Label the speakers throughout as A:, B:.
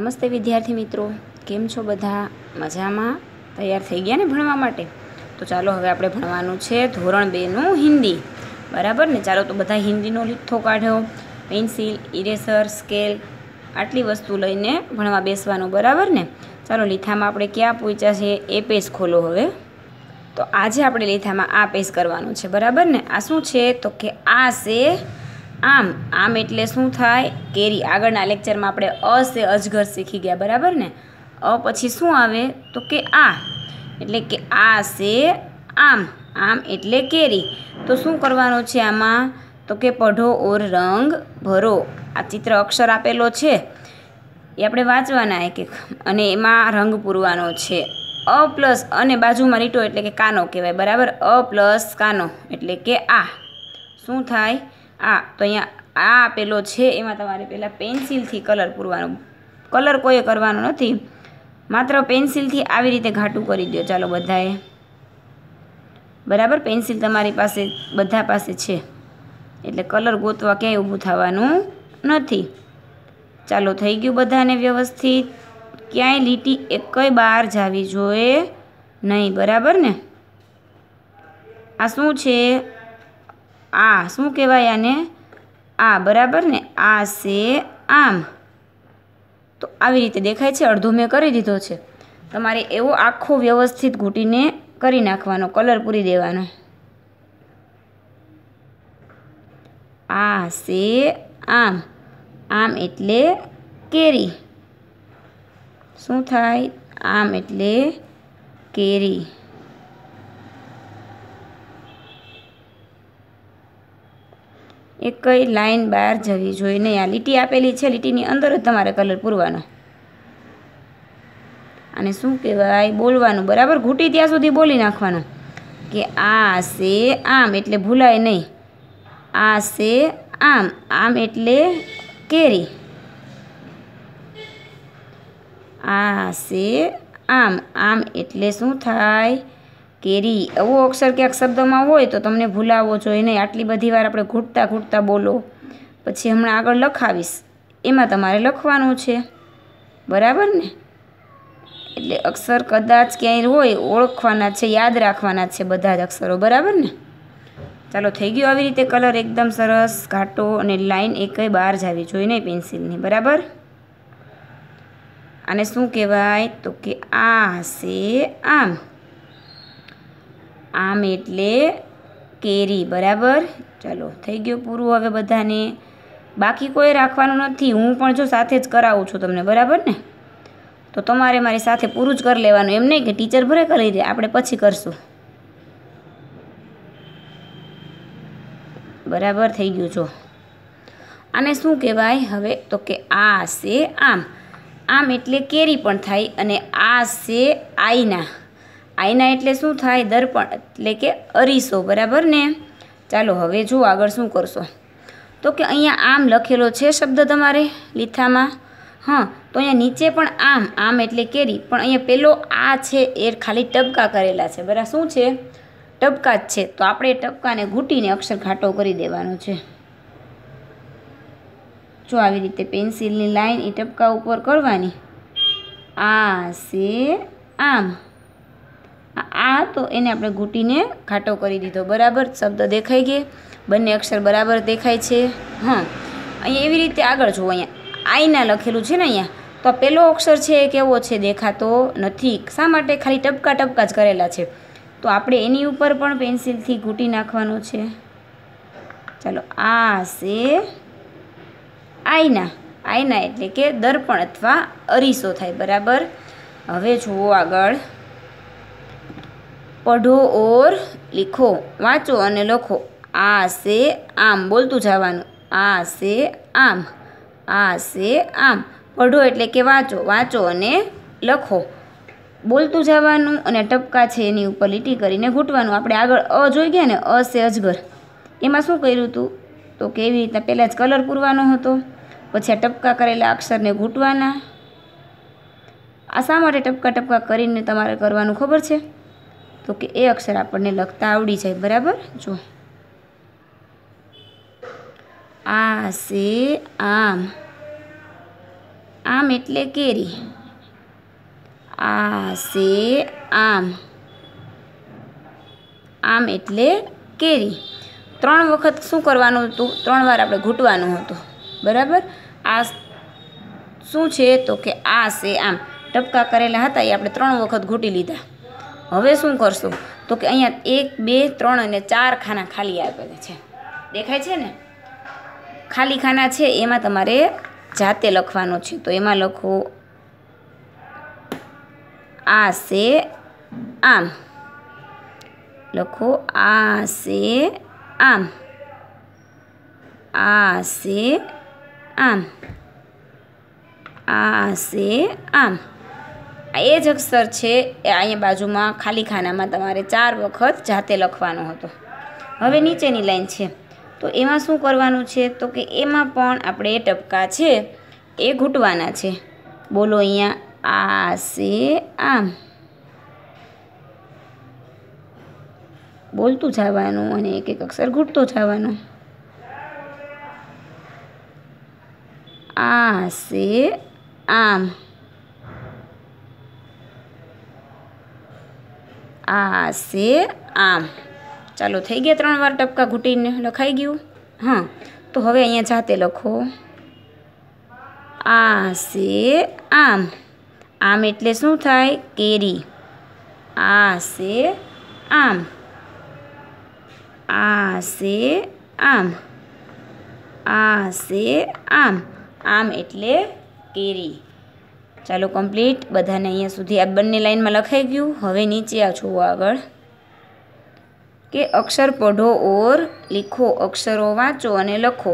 A: નમસ્તે વિદ્યાર્થી મિત્રો કેમ છો બધા મજામાં તૈયાર થઈ ગયા ને ભણવા માટે તો ચાલો હવે આપણે ભણવાનું છે ધોરણ બેનું હિન્દી બરાબર ને ચાલો તો બધા હિન્દીનો લીથો કાઢો પેન્સિલ ઇરેસર સ્કેલ આટલી વસ્તુ લઈને ભણવા બેસવાનું બરાબર ને ચાલો લીથામાં આપણે ક્યાં પૂછ્યા છે એ પેજ ખોલો હવે તો આજે આપણે લીઠામાં આ પેજ કરવાનું છે બરાબર ને આ શું છે તો કે આ છે આમ આમ એટલે શું થાય કેરી આગળના લેક્ચરમાં આપણે અ સે અજગર શીખી ગયા બરાબર ને અ પછી શું આવે તો કે આ એટલે કે આ સે આમ આમ એટલે કેરી તો શું કરવાનો છે આમાં તો કે પઢો ઓર રંગ ભરો આ ચિત્ર અક્ષર આપેલો છે એ આપણે વાંચવાના એક એક અને એમાં રંગ પૂરવાનો છે અ પ્લસ અને બાજુમાં લીટો એટલે કે કાનો કહેવાય બરાબર અ પ્લસ કાનો એટલે કે આ શું થાય આ તો અહીંયા આ આપેલો છે એમાં તમારે પહેલાં પેન્સિલથી કલર પૂરવાનો કલર કોઈ કરવાનો નથી માત્ર પેન્સિલથી આવી રીતે ઘાટું કરી દો ચાલો બધાએ બરાબર પેન્સિલ તમારી પાસે બધા પાસે છે એટલે કલર ગોતવા ક્યાંય ઊભું થવાનું નથી ચાલો થઈ ગયું બધાને વ્યવસ્થિત ક્યાંય લીટી એકય બહાર જાવી જોઈએ નહીં બરાબર ને આ શું છે આ શું કહેવાય આને આ બરાબર ને આ સે આમ તો આવી રીતે દેખાય છે અડધો મેં કરી દીધો છે તમારે એવો આખો વ્યવસ્થિત ઘૂંટીને કરી નાખવાનો કલર પૂરી દેવાનો આ સે આમ આમ એટલે કેરી શું થાય આમ એટલે કેરી એકય લાઇન બહાર જવી જોઈએ નહીં આ લીટી આપેલી છે લીટીની અંદર જ તમારે કલર પૂરવાનો અને શું કહેવાય બોલવાનું બરાબર ઘૂંટી ત્યાં સુધી બોલી નાખવાનું કે આ સે આમ એટલે ભૂલાય નહીં આ સે આમ આમ એટલે કેરી આ સે આમ આમ એટલે શું થાય કેરી એવો અક્ષર ક્યાંક શબ્દમાં હોય તો તમને ભૂલાવવો જોઈએ નહીં આટલી બધી વાર આપણે ઘૂંટતા ઘૂંટતા બોલો પછી હમણાં આગળ લખાવીશ એમાં તમારે લખવાનું છે બરાબર ને એટલે અક્ષર કદાચ ક્યાંય હોય ઓળખવાના છે યાદ રાખવાના છે બધા જ અક્ષરો બરાબર ને ચાલો થઈ ગયો આવી રીતે કલર એકદમ સરસ ઘાટો અને લાઈન એકય બહાર જાવી જોઈએ નહીં પેન્સિલની બરાબર આને શું કહેવાય તો કે આ હશે આમ આમ એટલે કેરી બરાબર ચલો થઈ ગયું પૂરું હવે બધાને બાકી કોઈ રાખવાનું નથી હું પણ જો સાથે જ કરાવું છું તમને બરાબર ને તો તમારે મારી સાથે પૂરું જ કરી લેવાનું એમ નહીં કે ટીચર ભરે કરી દે આપણે પછી કરશું બરાબર થઈ ગયું જો આને શું કહેવાય હવે તો કે આ છે આમ આમ એટલે કેરી પણ થાય અને આ છે આઈના આયના એટલે શું થાય દર્પણ એટલે કે અરીસો બરાબર ને ચાલો હવે જો આગળ શું કરશો તો કે અહીંયા આમ લખેલો છે શબ્દ તમારે લીથામાં હં તો અહીંયા નીચે પણ આમ આમ એટલે કેરી પણ અહીંયા પેલો આ છે એ ખાલી ટપકા કરેલા છે બરાબર શું છે ટપકા જ છે તો આપણે ટપકાને ઘૂંટીને અક્ષર ઘાટો કરી દેવાનો છે જો આવી રીતે પેન્સિલની લાઈન એ ટપકા ઉપર કરવાની આ સે આમ આ તો એને આપણે ઘૂંટીને ઘાટો કરી દીધો બરાબર શબ્દ દેખાઈ ગયે બંને અક્ષર બરાબર દેખાય છે હા અહીંયા એવી રીતે આગળ જુઓ અહીંયા આઈના લખેલું છે ને અહીંયા તો પહેલો અક્ષર છે એ કેવો છે દેખાતો નથી શા માટે ખાલી ટપકા ટપકા જ કરેલા છે તો આપણે એની ઉપર પણ પેન્સિલથી ઘૂંટી નાખવાનું છે ચાલો આ છે આઈના આઈના એટલે કે દર્પણ અથવા અરીસો થાય બરાબર હવે જુઓ આગળ પઢો ઓર લીખો વાંચો અને લખો આ સે આમ બોલતું જવાનું આ સે આમ આ સે આમ પઢો એટલે કે વાંચો વાંચો અને લખો બોલતું જવાનું અને ટપકા છે એની ઉપર લીટી કરીને ઘૂંટવાનું આપણે આગળ અ જોઈ ગયા ને અ સે અજગર એમાં શું કર્યું હતું તો કે એવી રીતના પહેલાં જ કલર પૂરવાનો હતો પછી આ ટપકા કરેલા અક્ષરને ઘૂંટવાના આ શા માટે ટપકા ટપકા કરીને તમારે કરવાનું ખબર છે તો કે એ અક્ષર આપણને લખતા આવડી જાય બરાબર જો આ સે આમ આમ એટલે કેરી આ સે આમ આમ એટલે કેરી ત્રણ વખત શું કરવાનું હતું ત્રણ વાર આપણે ઘૂંટવાનું હતું બરાબર આ શું છે તો કે આ સે આમ ટપકા કરેલા હતા એ આપણે ત્રણ વખત ઘૂંટી લીધા હવે શું કરશું તો કે અહીંયા એક બે ત્રણ અને ચાર ખાના ખાલી આપેલા છે દેખાય છે ને ખાલી ખાના છે એમાં તમારે જાતે લખવાનું છે તો એમાં લખો આ સે આમ લખો આ સે આમ આ સે આમ આ સે આમ આ એ જ અક્ષર છે એ અહીંયા બાજુમાં ખાલી ખાનામાં તમારે ચાર વખત જાતે લખવાનો હતો હવે નીચેની લાઈન છે તો એમાં શું કરવાનું છે તો કે એમાં પણ આપણે એ ટપકા છે એ ઘૂંટવાના છે બોલો અહીંયા આ સે આમ બોલતું જવાનું અને એક એક અક્ષર ઘૂંટતો જવાનો સે આમ આ સે આમ ચાલો થઈ ગયા ત્રણ વાર ટપકા ઘૂંટીને લખાઈ ગયું હા તો હવે અહીંયા જાતે લખો આ સે આમ આમ એટલે શું થાય કેરી આ સે આમ આ સે આમ આ સે આમ આમ એટલે કેરી ચાલો કમ્પ્લીટ બધાને અહીંયા સુધી આ બંને લાઇનમાં લખાઈ ગયું હવે નીચે આ જુઓ આગળ કે અક્ષર પઢો ઓર લીખો અક્ષરો વાંચો અને લખો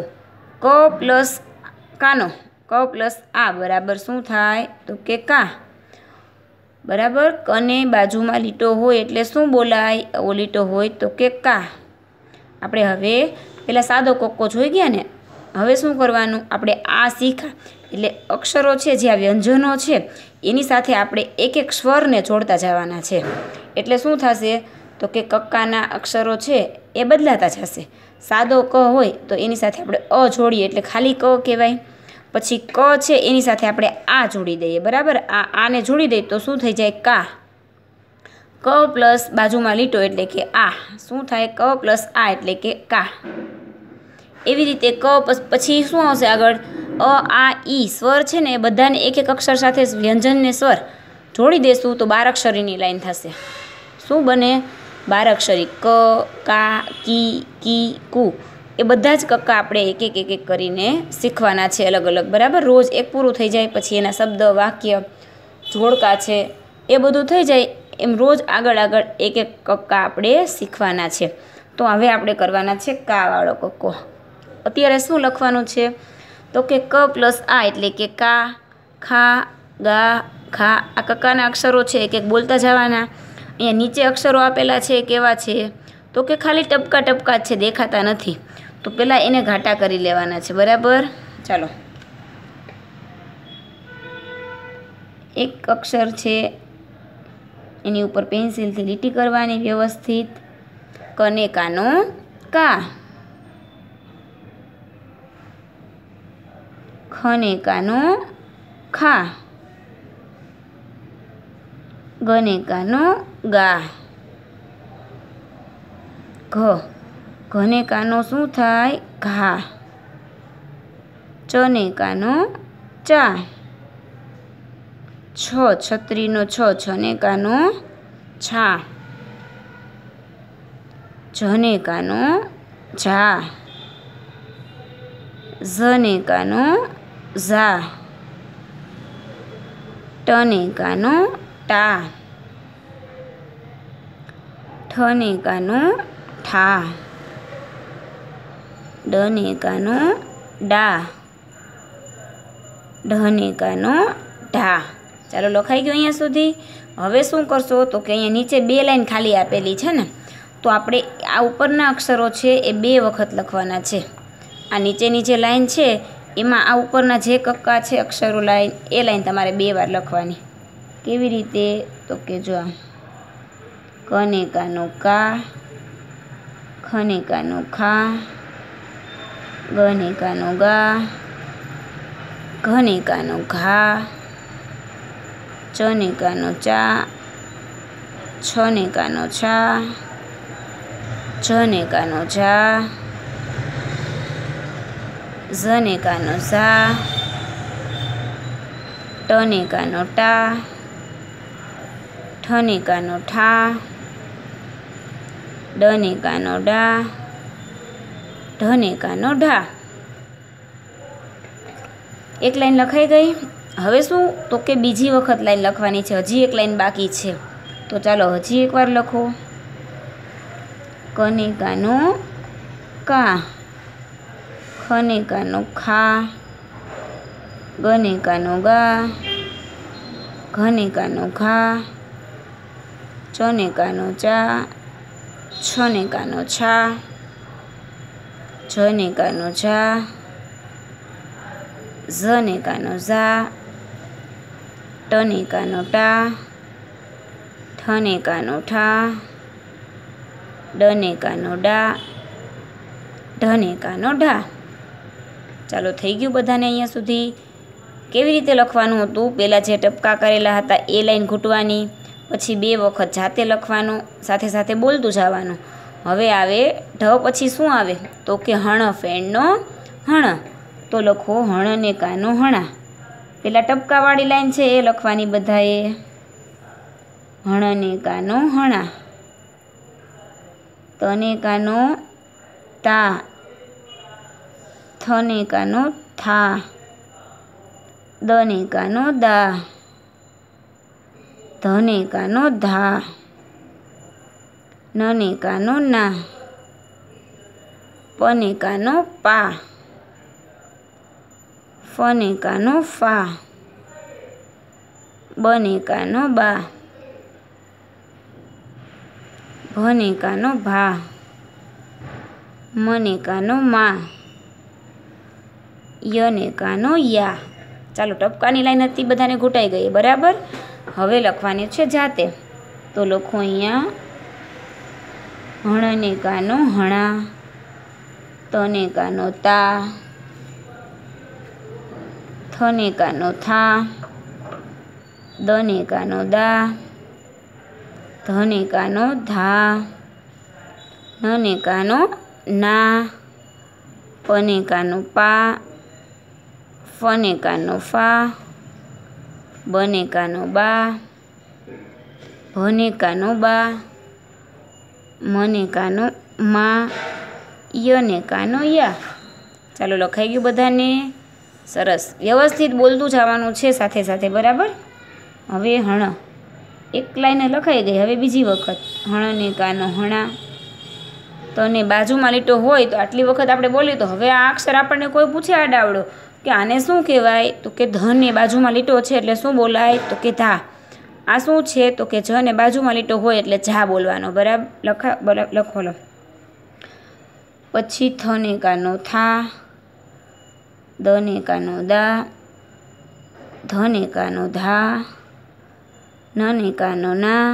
A: ક પ્લસ કાનો ક પ્લસ આ બરાબર શું થાય તો કે કા બરાબર કને બાજુમાં લીટો હોય એટલે શું બોલાય ઓ લીટો હોય તો કે કા આપણે હવે પહેલાં સાદો કોક્કો જોઈ ગયા ને હવે શું કરવાનું આપણે આ શીખા એટલે અક્ષરો છે જે આ વ્યંજનો છે એની સાથે આપણે એક એક સ્વરને જોડતા જવાના છે એટલે શું થશે તો કે કક્કાના અક્ષરો છે એ બદલાતા જશે સાદો ક હોય તો એની સાથે આપણે અ જોડીએ એટલે ખાલી ક કહેવાય પછી ક છે એની સાથે આપણે આ જોડી દઈએ બરાબર આ આને જોડી દઈએ તો શું થઈ જાય કા ક પ્લસ બાજુમાં લીટો એટલે કે આ શું થાય ક પ્લસ આ એટલે કે કા એવી રીતે ક પછી શું આવશે આગળ અ આ ઈ સ્વર છે ને એ બધાને એક એક અક્ષર સાથે વ્યંજનને સ્વર જોડી દેશું તો બાર અક્ષરીની લાઈન થશે શું બને બાર અક્ષરી ક કા કી કી કુ એ બધા જ કક્કા આપણે એક એક એક એક કરીને શીખવાના છે અલગ અલગ બરાબર રોજ એક પૂરું થઈ જાય પછી એના શબ્દ વાક્ય જોડકા છે એ બધું થઈ જાય એમ રોજ આગળ આગળ એક એક કક્કા આપણે શીખવાના છે તો હવે આપણે કરવાના છે કાવાળો કક્કો અત્યારે શું લખવાનું છે તો કે ક પ્લસ આ એટલે કે કા ખા ગા ખા આ કકાના અક્ષરો છે કે બોલતા જવાના અહીંયા નીચે અક્ષરો આપેલા છે કેવા છે તો કે ખાલી ટપકા ટપકા છે દેખાતા નથી તો પહેલાં એને ઘાટા કરી લેવાના છે બરાબર ચાલો એક અક્ષર છે એની ઉપર પેન્સિલથી લીટી કરવાની વ્યવસ્થિત કને કાનો કા ખનેકાનો ખા ગનેકાનો કાનો ગા ઘ ઘનેકાનો શું થાય ઘા ચનેકાનો ચા છ છત્રીનો છ છનેકાનો છા જનેકાનો કાનો ઝનેકાનો ઝા ટને કાનો ટા ઠને કાનો ઠા ડને કાનો ડા ઢને કાનો ઢા ચાલો લખાઈ ગયો અહીંયા સુધી હવે શું કરશો તો કે અહીંયા નીચે બે લાઈન ખાલી આપેલી છે ને તો આપણે આ ઉપરના અક્ષરો છે એ બે વખત લખવાના છે આ નીચેની જે લાઈન છે એમાં આ ઉપરના જે કક્કા છે અક્ષરો લાઈન એ લાઈન તમારે બે વાર લખવાની કેવી રીતે તો કે જો આમ કને કાનો કા ખને કાનો ખા ગને કાનો ગા ઘને ઘા ચને ચા છનેકાનો છા છને ઝા ઝનેકાનો ઝા ટનેકાનો ટા ઠનેકાનો ઠા કાનો ડા ઢનેકાનો ઢા એક લાઈન લખાઈ ગઈ હવે શું તો કે બીજી વખત લાઈન લખવાની છે હજી એક લાઈન બાકી છે તો ચાલો હજી એકવાર લખો કને કાનો કા ખનિકાનું ખા ગનિકાનું ગા ઘનિકાનું ઘા ચનિકાનું ચા છનિકાનું છા જનિકાનું ઝા ઝનિકાનું ઝા ટનિકાનું ટા ઠનિકાનું ઠા ડનિકાનું ડા ઢનિકાનો ઢા ચાલો થઈ ગયું બધાને અહીંયા સુધી કેવી રીતે લખવાનું હતું પહેલાં જે ટપકા કરેલા હતા એ લાઈન ઘૂંટવાની પછી બે વખત જાતે લખવાનું સાથે સાથે બોલતું જવાનું હવે આવે ઢ પછી શું આવે તો કે હણ ફેણનો હણ તો લખો હણ ને કાનો હણા પેલા ટપકાવાળી લાઈન છે એ લખવાની બધાએ હણને કાનો હણા તને કાનો તા થનેકાનો થા દનેકાનો દા ધનેકાનો ધા નનેકાનો ના પનેકાનો પા ફનેકાનો ફા બનેકાનો બા ભનેકાનો ભા મનેકાનો મા યને કાનો યા ચાલો ટપકાની લાઈન હતી બધાને ઘૂંટાઈ ગઈ બરાબર હવે લખવાની છે જાતે તો લખો અહીંયા હણને કાનો હણા તને કાનો તા થને કાનો થા દને કાનો દા ધને કાનો ધા નને કાનો ના પને કાનો પા ફને કાનો ફા બને કાનો બા ભને કાનો બા મને મનેકાનો મા કાનો યા ચાલો લખાઈ ગયું બધાને સરસ વ્યવસ્થિત બોલતું જવાનું છે સાથે સાથે બરાબર હવે હણ એક લાઈને લખાઈ ગઈ હવે બીજી વખત હણને કાનો હણા તને બાજુમાં લીટો હોય તો આટલી વખત આપણે બોલીએ તો હવે આ અક્ષર આપણને કોઈ પૂછે આ ડાવડો કે આને શું કહેવાય તો કે ધન એ બાજુમાં લીટો છે એટલે શું બોલાય તો કે ધા આ શું છે તો કે જ ને બાજુમાં લીટો હોય એટલે ઝા બોલવાનો બરાબર લખા બરાબર લખો લો પછી થન કાનો થા દન કાનો દા ધન કાનો ધા નન કાનો ના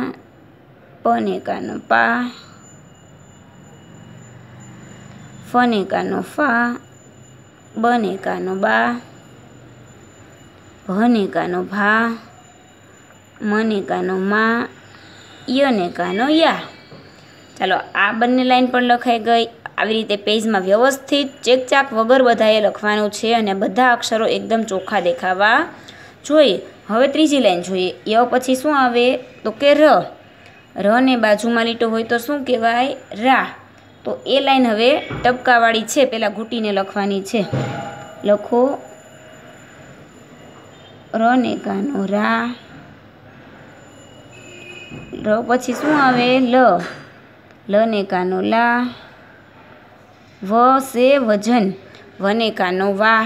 A: પન એકાનો પા ફન એકાનો ફા બને કાનો બા ભને કાનો ભા મને કાનો મા યને કાનો યા ચાલો આ બંને લાઈન પણ લખાઈ ગઈ આવી રીતે પેજમાં વ્યવસ્થિત ચેકચાક વગર બધાએ લખવાનું છે અને બધા અક્ષરો એકદમ ચોખ્ખા દેખાવા જોઈએ હવે ત્રીજી લાઈન જોઈએ ય પછી શું આવે તો કે ર ને બાજુમાં લીટો હોય તો શું કહેવાય રા તો એ લાઈન હવે ટપકાવાળી છે પહેલાં ઘૂંટીને લખવાની છે લખો ર કાનો રા ર પછી શું આવે લ લ કાનો લા વ સે વજન વને કાનો વા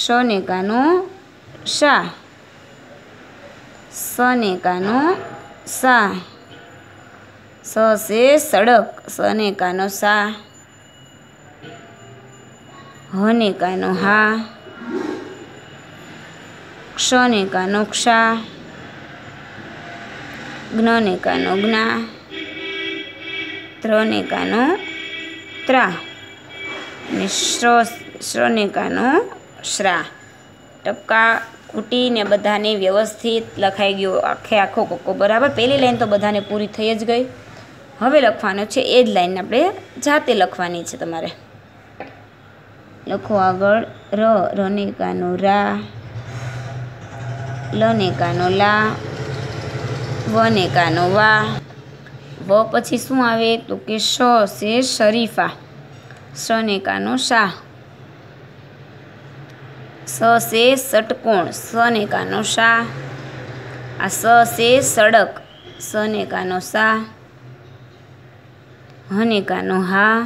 A: શ કાનો શા સ કાનો સા સ છે સડક ને કાનો સા હને કાનો હા ક્ષને કાનો ક્ષા જ્ઞને કાનો જ્ઞા ત્રને કાનો ત્રા અને શ્રને કાનો શ્રા ટપકા કૂટીને બધાને વ્યવસ્થિત લખાઈ ગયો આખે આખો કોકો બરાબર પહેલી લાઈન તો બધાને પૂરી થઈ જ ગઈ હવે લખવાનો છે એ જ લાઈન આપણે જાતે લખવાની છે તમારે લખો આગળ ર રને કાનો રા લને કાનો લા વને કાનો વા વ પછી શું આવે તો કે શ છે શરીફા શને કાનો શાહ સ છે ષટકોણ સને કાનો શાહ આ સ છે સડક સને કાનો શાહ હનેકાનો હા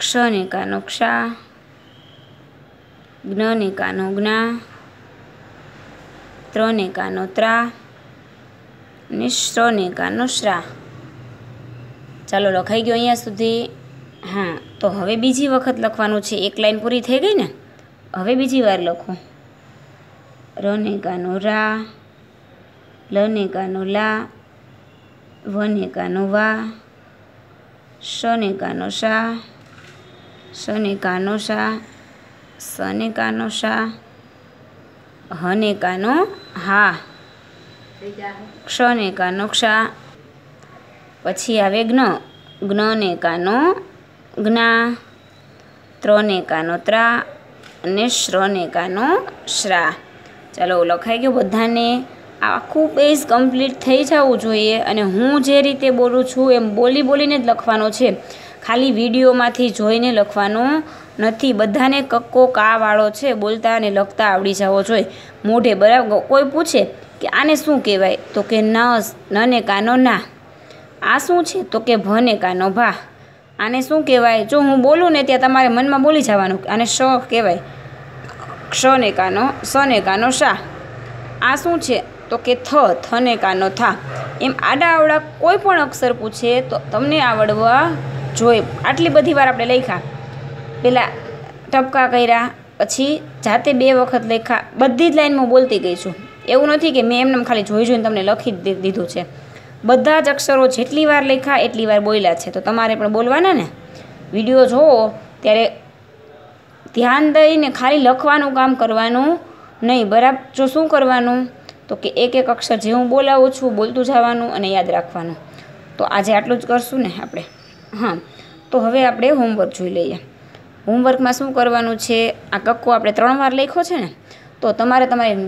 A: ક્ષનેકાનો ક્ષા જ્ઞનેકાનો જ્ઞા ત્રનેકાનો ત્રા અને શ્રનેકાનો શ્રા ચાલો લખાઈ ગયો અહીંયા સુધી હા તો હવે બીજી વખત લખવાનું છે એક લાઈન પૂરી થઈ ગઈ ને હવે બીજી વાર લખો રનેકાનો રા લનેકાનો લા વનેકાનો વા શનેકાનો શા શનેકાનો શા સનેકાનો શા હનેકાનો હા ક્ષનેકાનો ક્ષા પછી આવે જ્ઞ જ્ઞનેકાનો જ્ઞા ત્રનેકાનો ત્રા અને શ્રનેકાનો શ્રા ચાલો લખાઈ ગયો બધાને આખું પેજ કમ્પ્લીટ થઈ જવું જોઈએ અને હું જે રીતે બોલું છું એમ બોલી બોલીને જ લખવાનો છે ખાલી વિડીયોમાંથી જોઈને લખવાનો નથી બધાને કક્કો કાવાળો છે બોલતા અને લખતા આવડી જવો જોઈએ મોઢે બરાબર કોઈ પૂછે કે આને શું કહેવાય તો કે નસ નને કાનો ના આ શું છે તો કે ભને કાનો ભા આને શું કહેવાય જો હું બોલું ને ત્યાં તમારે મનમાં બોલી જવાનું આને શ કહેવાય ક્ષને કાનો સને કાનો શા આ શું છે તો કે થ થને કાનો થા એમ આડા આવડા કોઈ પણ અક્ષર પૂછે તો તમને આવડવા જોઈએ આટલી બધી વાર આપણે લખ્યા પહેલાં ટપકા કર્યા પછી જાતે બે વખત લખ્યા બધી જ લાઈનમાં બોલતી ગઈ છું એવું નથી કે મેં એમને ખાલી જોઈ જોઈને તમને લખી દીધું છે બધા જ અક્ષરો જેટલી વાર લખ્યા એટલી વાર બોલ્યા છે તો તમારે પણ બોલવાના ને વિડીયો જોવો ત્યારે ધ્યાન દઈને ખાલી લખવાનું કામ કરવાનું નહીં બરાબર જો શું કરવાનું તો કે એક એક અક્ષર જે હું બોલાવું છું બોલતું જવાનું અને યાદ રાખવાનું તો આજે આટલું જ કરશું ને આપણે હા તો હવે આપણે હોમવર્ક જોઈ લઈએ હોમવર્કમાં શું કરવાનું છે આ કક્કો આપણે ત્રણ વાર લખ્યો છે ને તો તમારે તમારી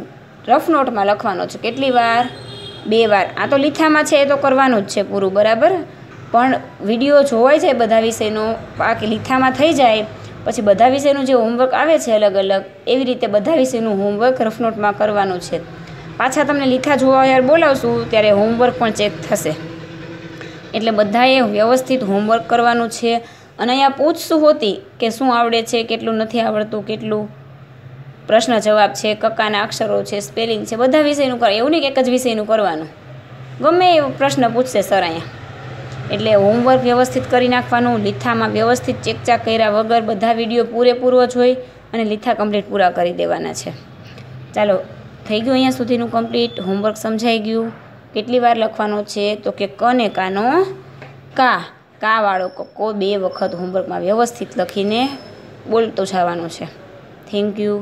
A: રફ નોટમાં લખવાનો છે કેટલી વાર બે વાર આ તો લીથામાં છે એ તો કરવાનું જ છે પૂરું બરાબર પણ વિડીયો જોવાય જાય બધા વિષયનો પાક કે લીથામાં થઈ જાય પછી બધા વિષયનું જે હોમવર્ક આવે છે અલગ અલગ એવી રીતે બધા વિષયનું હોમવર્ક રફનોટમાં કરવાનું છે પાછા તમને લીખા જોવા યાર બોલાવશું ત્યારે હોમવર્ક પણ ચેક થશે એટલે બધાએ વ્યવસ્થિત હોમવર્ક કરવાનું છે અને અહીંયા પૂછશું હોતી કે શું આવડે છે કેટલું નથી આવડતું કેટલું પ્રશ્ન જવાબ છે કક્કાના અક્ષરો છે સ્પેલિંગ છે બધા વિષયનું કરે એવું નહીં કે એક જ વિષયનું કરવાનું ગમે એવો પ્રશ્ન પૂછશે સર અહીંયા એટલે હોમવર્ક વ્યવસ્થિત કરી નાખવાનું લીથામાં વ્યવસ્થિત ચેકચાક કર્યા વગર બધા વિડીયો પૂરેપૂરો જોઈ અને લીથા કમ્પ્લીટ પૂરા કરી દેવાના છે ચાલો થઈ ગયું અહીંયા સુધીનું કમ્પ્લીટ હોમવર્ક સમજાઈ ગયું કેટલી વાર લખવાનો છે તો કે ક ને કાનો કા કાવાળો કક્કો બે વખત હોમવર્કમાં વ્યવસ્થિત લખીને બોલતો જવાનું છે થેન્ક યુ